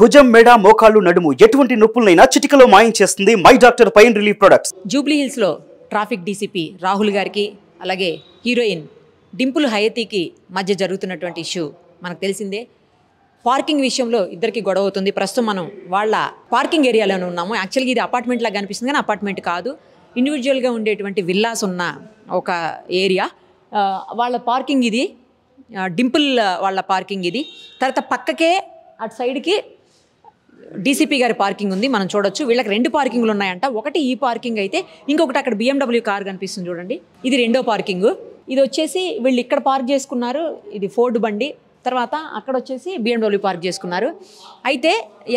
భుజం మెడ మోకాళ్ళు నడుము ఎటువంటి నొప్పులనైనా చిటికలో మాయం చేస్తుంది my doctor pain relief products Jubilee లో ట్రాఫిక్ డీసీపీ రాహుల్ గారికి అలాగే హీరోయిన్ డింపుల్ హయతీకి మధ్య జరుగుతున్నటువంటి ఇష్యూ మనకు తెలిసిందే పార్కింగ్ విషయంలో ఇద్దరికి గొడవ అవుతుంది ప్రస్తుతం మనం వాళ్ళ పార్కింగ్ ఏరియాలోనే ఉన్నాము యాక్చువల్గా ఇది అపార్ట్మెంట్ లాగా కనిపిస్తుంది కానీ అపార్ట్మెంట్ కాదు ఇండివిజువల్గా ఉండేటువంటి విల్లాస్ ఉన్న ఒక ఏరియా వాళ్ళ పార్కింగ్ ఇది డింపుల్ వాళ్ళ పార్కింగ్ ఇది తర్వాత పక్కకే అటు సైడ్కి డీసీపీ గారి పార్కింగ్ ఉంది మనం చూడొచ్చు వీళ్ళకి రెండు పార్కింగ్లు ఉన్నాయంట ఒకటి ఈ పార్కింగ్ అయితే ఇంకొకటి అక్కడ బిఎండబ్ల్యూ కార్ కనిపిస్తుంది చూడండి ఇది రెండో పార్కింగ్ ఇది వచ్చేసి వీళ్ళు ఇక్కడ పార్క్ చేసుకున్నారు ఇది ఫోర్డ్ బండి తర్వాత అక్కడ వచ్చేసి బిఎండబ్ల్యూ పార్క్ చేసుకున్నారు అయితే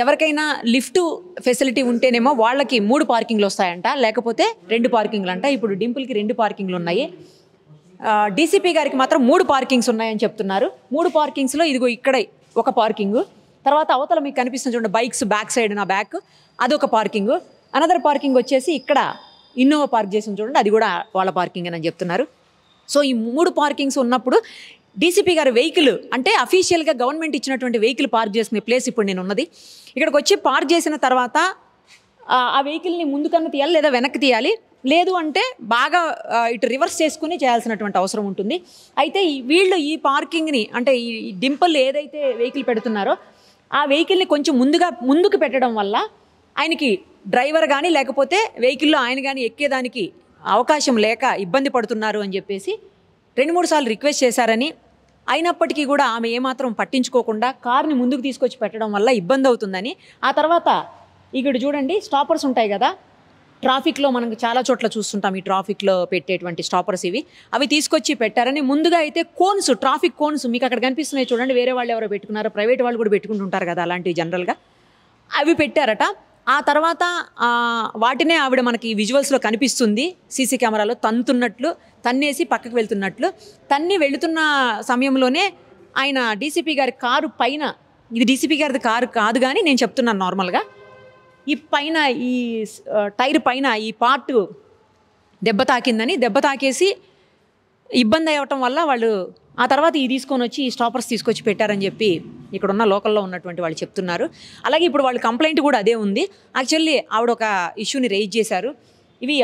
ఎవరికైనా లిఫ్ట్ ఫెసిలిటీ ఉంటేనేమో వాళ్ళకి మూడు పార్కింగ్లు వస్తాయంట లేకపోతే రెండు పార్కింగ్లు అంట ఇప్పుడు డింపుల్కి రెండు పార్కింగ్లు ఉన్నాయి డీసీపీ గారికి మాత్రం మూడు పార్కింగ్స్ ఉన్నాయని చెప్తున్నారు మూడు పార్కింగ్స్లో ఇదిగో ఇక్కడ ఒక పార్కింగ్ తర్వాత అవతల మీకు కనిపిస్తుంది చూడండి బైక్స్ బ్యాక్ సైడ్ నా బ్యాక్ అదొక పార్కింగ్ అనదర్ పార్కింగ్ వచ్చేసి ఇక్కడ ఇన్నోవా పార్క్ చేసి చూడండి అది కూడా వాళ్ళ పార్కింగ్ అని చెప్తున్నారు సో ఈ మూడు పార్కింగ్స్ ఉన్నప్పుడు డీసీపీ గారి వెహికల్ అంటే అఫీషియల్గా గవర్నమెంట్ ఇచ్చినటువంటి వెహికల్ పార్క్ చేసిన ప్లేస్ ఇప్పుడు నేను ఉన్నది ఇక్కడికి వచ్చి పార్క్ చేసిన తర్వాత ఆ వెహికల్ని ముందుకన్నా తీయాలి లేదా వెనక్కి తీయాలి లేదు అంటే బాగా ఇటు రివర్స్ చేసుకుని చేయాల్సినటువంటి అవసరం ఉంటుంది అయితే వీళ్ళు ఈ పార్కింగ్ని అంటే ఈ డింపుల్ ఏదైతే వెహికల్ పెడుతున్నారో ఆ వెహికల్ని కొంచెం ముందుగా ముందుకు పెట్టడం వల్ల ఆయనకి డ్రైవర్ కానీ లేకపోతే వెహికల్లో ఆయన కానీ ఎక్కేదానికి అవకాశం లేక ఇబ్బంది పడుతున్నారు అని చెప్పేసి రెండు మూడు సార్లు రిక్వెస్ట్ చేశారని అయినప్పటికీ కూడా ఆమె ఏమాత్రం పట్టించుకోకుండా కార్ని ముందుకు తీసుకొచ్చి పెట్టడం వల్ల ఇబ్బంది అవుతుందని ఆ తర్వాత ఇక్కడ చూడండి స్టాపర్స్ ఉంటాయి కదా ట్రాఫిక్లో మనం చాలా చోట్ల చూస్తుంటాం ఈ ట్రాఫిక్లో పెట్టేటువంటి స్టాపర్స్ ఇవి అవి తీసుకొచ్చి పెట్టారని ముందుగా అయితే కోన్స్ ట్రాఫిక్ కోన్స్ మీకు అక్కడ కనిపిస్తున్నాయి చూడండి వేరే వాళ్ళు ఎవరో పెట్టుకున్నారు ప్రైవేట్ వాళ్ళు కూడా పెట్టుకుంటుంటారు కదా అలాంటివి జనరల్గా అవి పెట్టారట ఆ తర్వాత వాటినే ఆవిడ మనకి విజువల్స్లో కనిపిస్తుంది సీసీ కెమెరాలో తంతున్నట్లు తన్నేసి పక్కకు వెళ్తున్నట్లు తన్ని వెళుతున్న సమయంలోనే ఆయన డీసీపీ గారి కారు పైన ఇది డీసీపీ గారిది కారు కాదు కానీ నేను చెప్తున్నాను నార్మల్గా ఈ పైన ఈ టైర్ పైన ఈ పార్ట్ దెబ్బ తాకిందని దెబ్బ తాకేసి ఇబ్బంది అవ్వటం వల్ల వాళ్ళు ఆ తర్వాత ఈ తీసుకొని వచ్చి ఈ స్టాపర్స్ తీసుకొచ్చి పెట్టారని చెప్పి ఇక్కడ ఉన్న లోకల్లో ఉన్నటువంటి వాళ్ళు చెప్తున్నారు అలాగే ఇప్పుడు వాళ్ళు కంప్లైంట్ కూడా అదే ఉంది యాక్చువల్లీ ఆవిడ ఒక ఇష్యూని రేజ్ చేశారు ఇవి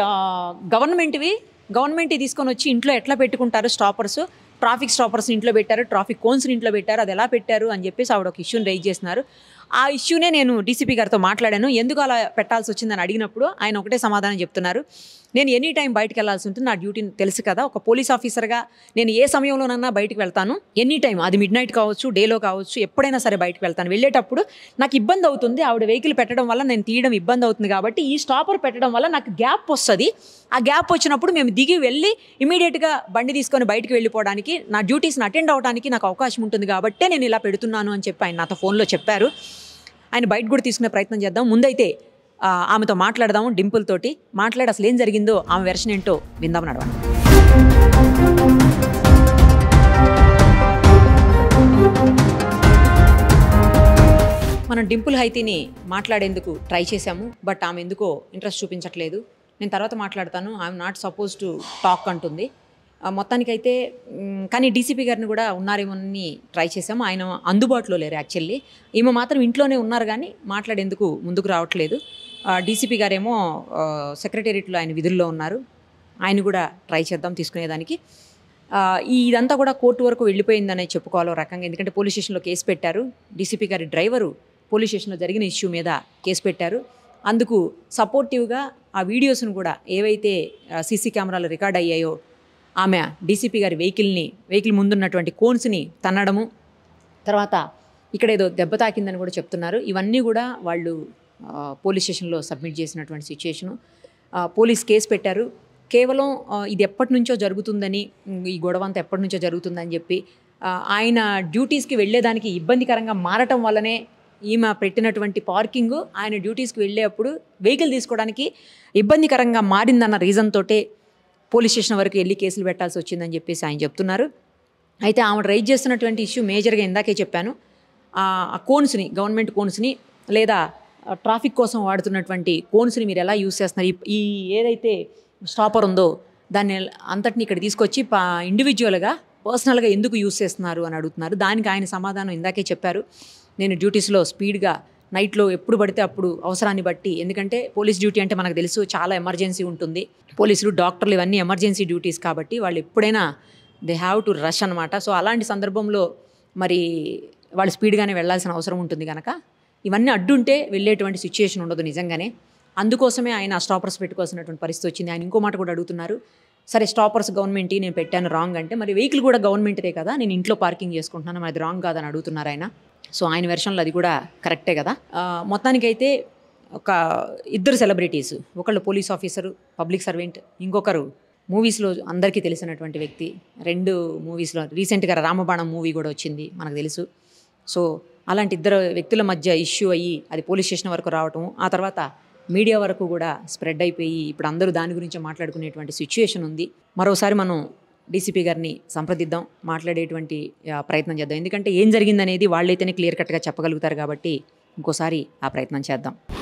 గవర్నమెంట్వి గవర్నమెంట్ తీసుకొని వచ్చి ఇంట్లో ఎట్లా పెట్టుకుంటారు స్టాపర్స్ ట్రాఫిక్ స్టాపర్స్ ఇంట్లో పెట్టారు ట్రాఫిక్ కోన్స్ని ఇంట్లో పెట్టారు అది ఎలా పెట్టారు అని చెప్పేసి ఆవిడ ఒక ఇష్యూని రైజ్ చేస్తున్నారు ఆ ఇష్యూనే నేను డీసీపీ గారితో మాట్లాడాను ఎందుకు అలా పెట్టాల్సి వచ్చిందని అడిగినప్పుడు ఆయన ఒకటే సమాధానం చెప్తున్నారు నేను ఎనీ టైం బయటకు వెళ్లాల్సి ఉంటుంది నా డ్యూటీని తెలుసు కదా ఒక పోలీస్ ఆఫీసర్గా నేను ఏ సమయంలోనన్నా బయటకు వెళ్తాను ఎనీ టైం అది మిడ్ నైట్ కావచ్చు డేలో కావచ్చు ఎప్పుడైనా సరే బయటకు వెళ్తాను వెళ్ళేటప్పుడు నాకు ఇబ్బంది అవుతుంది ఆవిడ వెహికల్ పెట్టడం వల్ల నేను తీయడం ఇబ్బంది అవుతుంది కాబట్టి ఈ స్టాపర్ పెట్టడం వల్ల నాకు గ్యాప్ వస్తుంది ఆ గ్యాప్ వచ్చినప్పుడు మేము దిగి వెళ్ళి ఇమీడియట్గా బండి తీసుకొని బయటకు వెళ్ళిపోవడానికి నా డ్యూటీస్ని అటెండ్ అవడానికి నాకు అవకాశం ఉంటుంది కాబట్టే నేను ఇలా పెడుతున్నాను అని చెప్పి ఆయన నాతో ఫోన్లో చెప్పారు ఆయన బయట కూడా తీసుకునే ప్రయత్నం చేద్దాం ముందైతే ఆమెతో మాట్లాడదాము డింపుల్ తోటి మాట్లాడి అసలు ఏం జరిగిందో ఆమె వెర్షన్ ఏంటో విందాం నడవండి మనం డింపుల్ హైతీని మాట్లాడేందుకు ట్రై చేశాము బట్ ఆమె ఎందుకో ఇంట్రెస్ట్ చూపించట్లేదు నేను తర్వాత మాట్లాడతాను I'm not suppose to talk అంటుంది మొత్తానికైతే కానీ డీసీపీ గారిని కూడా ఉన్నారేమోనని ట్రై చేసాము ఆయన అందుబాటులో లేరు యాక్చువల్లీ ఈమె మాత్రం ఇంట్లోనే ఉన్నారు కానీ మాట్లాడేందుకు ముందుకు రావట్లేదు డీసీపీ గారేమో సెక్రటేరియట్లో ఆయన విధుల్లో ఉన్నారు ఆయన కూడా ట్రై చేద్దాం తీసుకునేదానికి ఇదంతా కూడా కోర్టు వరకు వెళ్ళిపోయిందనే చెప్పుకోవాలో రకంగా ఎందుకంటే పోలీస్ స్టేషన్లో కేసు పెట్టారు డీసీపీ గారి డ్రైవరు పోలీస్ స్టేషన్లో జరిగిన ఇష్యూ మీద కేసు పెట్టారు అందుకు సపోర్టివ్గా ఆ వీడియోస్ను కూడా ఏవైతే సీసీ కెమెరాలు రికార్డ్ అయ్యాయో ఆమె డీసీపీ గారి వెహికల్ని వెహికల్ ముందున్నటువంటి కోన్స్ని తన్నడము తర్వాత ఇక్కడ ఏదో దెబ్బ తాకిందని కూడా చెప్తున్నారు ఇవన్నీ కూడా వాళ్ళు పోలీస్ స్టేషన్లో సబ్మిట్ చేసినటువంటి సిచ్యుయేషను పోలీస్ కేసు పెట్టారు కేవలం ఇది ఎప్పటి నుంచో జరుగుతుందని ఈ గొడవ అంతా ఎప్పటి నుంచో జరుగుతుందని చెప్పి ఆయన డ్యూటీస్కి వెళ్ళేదానికి ఇబ్బందికరంగా మారటం వల్లనే ఈమె పెట్టినటువంటి పార్కింగ్ ఆయన డ్యూటీస్కి వెళ్ళేటప్పుడు వెహికల్ తీసుకోవడానికి ఇబ్బందికరంగా మారిందన్న రీజన్ తోటే పోలీస్ స్టేషన్ వరకు వెళ్ళి కేసులు పెట్టాల్సి వచ్చిందని చెప్పేసి ఆయన చెప్తున్నారు అయితే ఆమె రైజ్ చేస్తున్నటువంటి ఇష్యూ మేజర్గా ఇందాకే చెప్పాను ఆ కోన్స్ని గవర్నమెంట్ కోన్స్ని లేదా ట్రాఫిక్ కోసం వాడుతున్నటువంటి కోన్స్ని మీరు ఎలా యూస్ చేస్తున్నారు ఈ ఏదైతే స్టాపర్ ఉందో దాన్ని అంతటిని ఇక్కడ తీసుకొచ్చి ఇండివిజువల్గా పర్సనల్గా ఎందుకు యూస్ చేస్తున్నారు అని అడుగుతున్నారు దానికి ఆయన సమాధానం ఇందాకే చెప్పారు నేను డ్యూటీస్లో స్పీడ్గా నైట్లో ఎప్పుడు పడితే అప్పుడు అవసరాన్ని బట్టి ఎందుకంటే పోలీస్ డ్యూటీ అంటే మనకు తెలుసు చాలా ఎమర్జెన్సీ ఉంటుంది పోలీసులు డాక్టర్లు ఇవన్నీ ఎమర్జెన్సీ డ్యూటీస్ కాబట్టి వాళ్ళు ఎప్పుడైనా దే హ్యావ్ టు రష్ అనమాట సో అలాంటి సందర్భంలో మరి వాళ్ళు స్పీడ్గానే వెళ్ళాల్సిన అవసరం ఉంటుంది కనుక ఇవన్నీ అడ్డుంటే వెళ్ళేటువంటి సిచ్యువేషన్ ఉండదు నిజంగానే అందుకోసమే ఆయన స్టాపర్స్ పెట్టుకోవాల్సినటువంటి పరిస్థితి వచ్చింది ఆయన ఇంకో మాట కూడా అడుగుతున్నారు సరే స్టాపర్స్ గవర్నమెంట్ నేను పెట్టాను రాంగ్ అంటే మరి వెహికల్ కూడా గవర్నమెంట్దే కదా నేను ఇంట్లో పార్కింగ్ చేసుకుంటున్నాను అది రాంగ్ కాదని అడుగుతున్నారు ఆయన సో ఆయన వెర్షన్లో అది కూడా కరెక్టే కదా మొత్తానికైతే ఒక ఇద్దరు సెలబ్రిటీస్ ఒకళ్ళు పోలీస్ ఆఫీసరు పబ్లిక్ సర్వెంట్ ఇంకొకరు మూవీస్లో అందరికీ తెలిసినటువంటి వ్యక్తి రెండు మూవీస్లో రీసెంట్గా రామబాణం మూవీ కూడా వచ్చింది మనకు తెలుసు సో అలాంటి ఇద్దరు వ్యక్తుల మధ్య ఇష్యూ అయ్యి అది పోలీస్ స్టేషన్ వరకు రావటం ఆ తర్వాత మీడియా వరకు కూడా స్ప్రెడ్ అయిపోయి ఇప్పుడు అందరూ దాని గురించి మాట్లాడుకునేటువంటి సిచ్యువేషన్ ఉంది మరోసారి మనం డీసీపీ గారిని సంప్రదిద్దాం మాట్లాడేటువంటి ప్రయత్నం చేద్దాం ఎందుకంటే ఏం జరిగిందనేది వాళ్ళైతేనే క్లియర్ కట్గా చెప్పగలుగుతారు కాబట్టి ఇంకోసారి ఆ ప్రయత్నం చేద్దాం